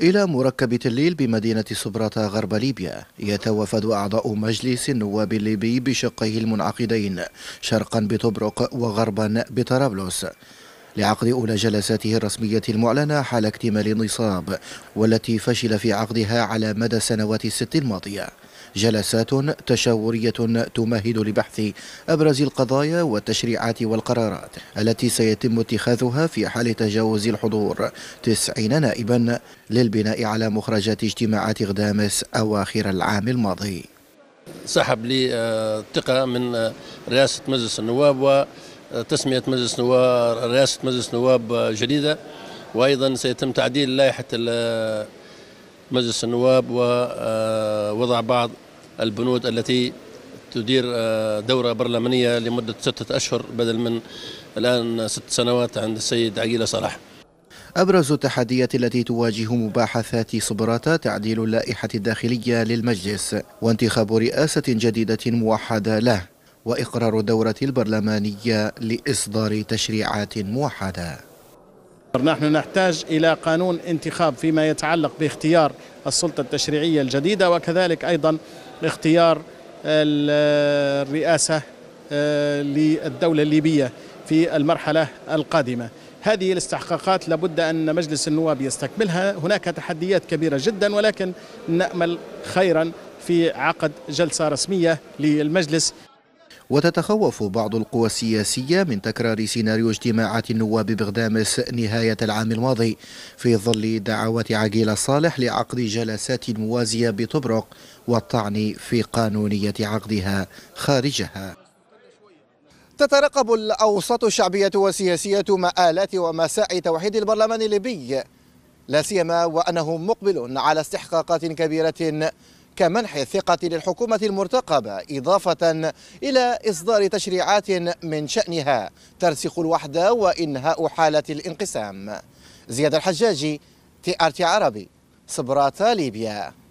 إلى مركب تليل بمدينة صبرة غرب ليبيا يتوافد أعضاء مجلس النواب الليبي بشقيه المنعقدين شرقا بطبرق وغربا بطرابلس لعقد أولى جلساته الرسمية المعلنة حال اكتمال النصاب والتي فشل في عقدها على مدى السنوات الست الماضية جلسات تشاورية تمهد لبحث أبرز القضايا والتشريعات والقرارات التي سيتم اتخاذها في حال تجاوز الحضور تسعين نائبا للبناء على مخرجات اجتماعات غدامس أواخر العام الماضي سحب لي آه، ثقة من آه، رئاسة مجلس النواب و تسمية مجلس نواب رئاسة مجلس نواب جديدة وأيضا سيتم تعديل لائحة مجلس النواب ووضع بعض البنود التي تدير دورة برلمانية لمدة ستة أشهر بدل من الآن ست سنوات عند السيد عقيلة صلاح أبرز التحديات التي تواجه مباحثات صبراتا تعديل اللائحة الداخلية للمجلس وانتخاب رئاسة جديدة موحدة له وإقرار دورة البرلمانية لإصدار تشريعات موحدة نحن نحتاج إلى قانون انتخاب فيما يتعلق باختيار السلطة التشريعية الجديدة وكذلك أيضا اختيار الرئاسة آه، للدولة الليبية في المرحلة القادمة هذه الاستحقاقات لابد أن مجلس النواب يستكملها هناك تحديات كبيرة جدا ولكن نأمل خيرا في عقد جلسة رسمية للمجلس وتتخوف بعض القوى السياسية من تكرار سيناريو اجتماعات النواب بغدامس نهاية العام الماضي في ظل دعوات عقيل صالح لعقد جلسات موازية بطبرق والطعن في قانونية عقدها خارجها تترقب الأوساط الشعبية والسياسية مآلات ومساعي توحيد البرلمان الليبي لا سيما وأنه مقبل على استحقاقات كبيرة كمنح الثقة للحكومة المرتقبة إضافة إلى إصدار تشريعات من شأنها ترسخ الوحدة وإنهاء حالة الانقسام زياد الحجاجي تي آر تي عربي صبراتا ليبيا